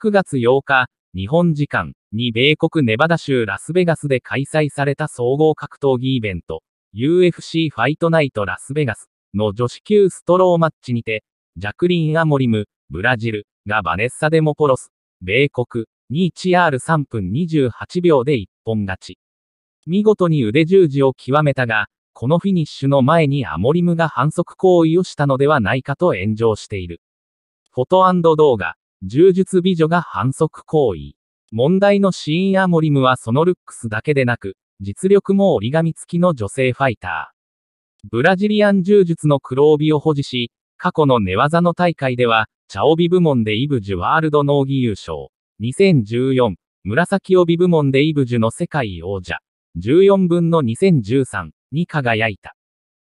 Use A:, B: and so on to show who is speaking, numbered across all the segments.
A: 9月8日、日本時間に米国ネバダ州ラスベガスで開催された総合格闘技イベント、UFC ファイトナイトラスベガスの女子級ストローマッチにて、ジャクリーン・アモリム、ブラジルがバネッサ・デモポロス、米国に 1R3 分28秒で一本勝ち。見事に腕十字を極めたが、このフィニッシュの前にアモリムが反則行為をしたのではないかと炎上している。フォト動画柔術美女が反則行為。問題のシーン・アモリムはそのルックスだけでなく、実力も折り紙付きの女性ファイター。ブラジリアン柔術の黒帯を保持し、過去の寝技の大会では、茶帯部門でイブジュワールド農技優勝。2014、紫帯部門でイブジュの世界王者。14分の2013に輝いた。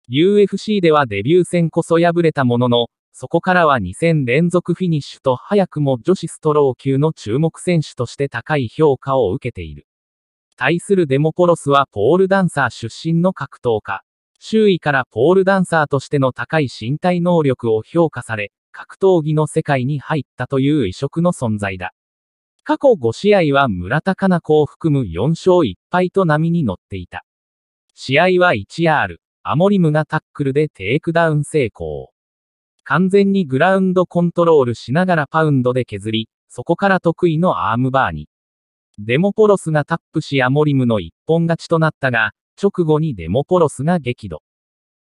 A: UFC ではデビュー戦こそ敗れたものの、そこからは2戦連続フィニッシュと早くも女子ストロー級の注目選手として高い評価を受けている。対するデモポロスはポールダンサー出身の格闘家。周囲からポールダンサーとしての高い身体能力を評価され、格闘技の世界に入ったという異色の存在だ。過去5試合は村田かな子を含む4勝1敗と波に乗っていた。試合は 1R、アモリムがタックルでテイクダウン成功。完全にグラウンドコントロールしながらパウンドで削り、そこから得意のアームバーに。デモポロスがタップしアモリムの一本勝ちとなったが、直後にデモポロスが激怒。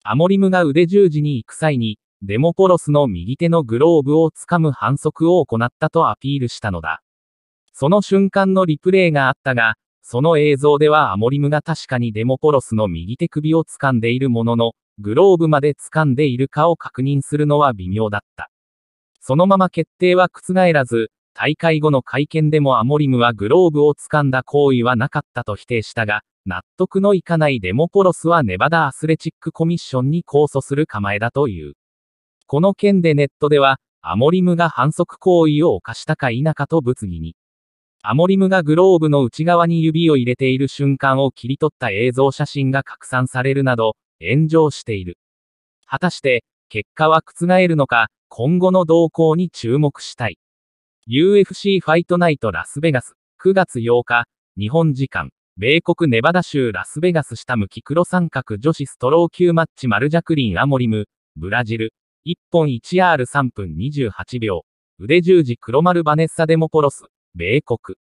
A: アモリムが腕十字に行く際に、デモポロスの右手のグローブを掴む反則を行ったとアピールしたのだ。その瞬間のリプレイがあったが、その映像ではアモリムが確かにデモポロスの右手首を掴んでいるものの、グローブまで掴んでいるかを確認するのは微妙だった。そのまま決定は覆らず、大会後の会見でもアモリムはグローブを掴んだ行為はなかったと否定したが、納得のいかないデモポロスはネバダ・アスレチックコミッションに控訴する構えだという。この件でネットでは、アモリムが反則行為を犯したか否かと物議に。アモリムがグローブの内側に指を入れている瞬間を切り取った映像写真が拡散されるなど、炎上している。果たして、結果は覆るのか、今後の動向に注目したい。UFC ファイトナイトラスベガス、9月8日、日本時間、米国ネバダ州ラスベガス下向き黒三角女子ストロー級マッチマルジャクリン・アモリム、ブラジル、1本 1R3 分28秒、腕十字黒丸バネッサ・デモポロス、米国。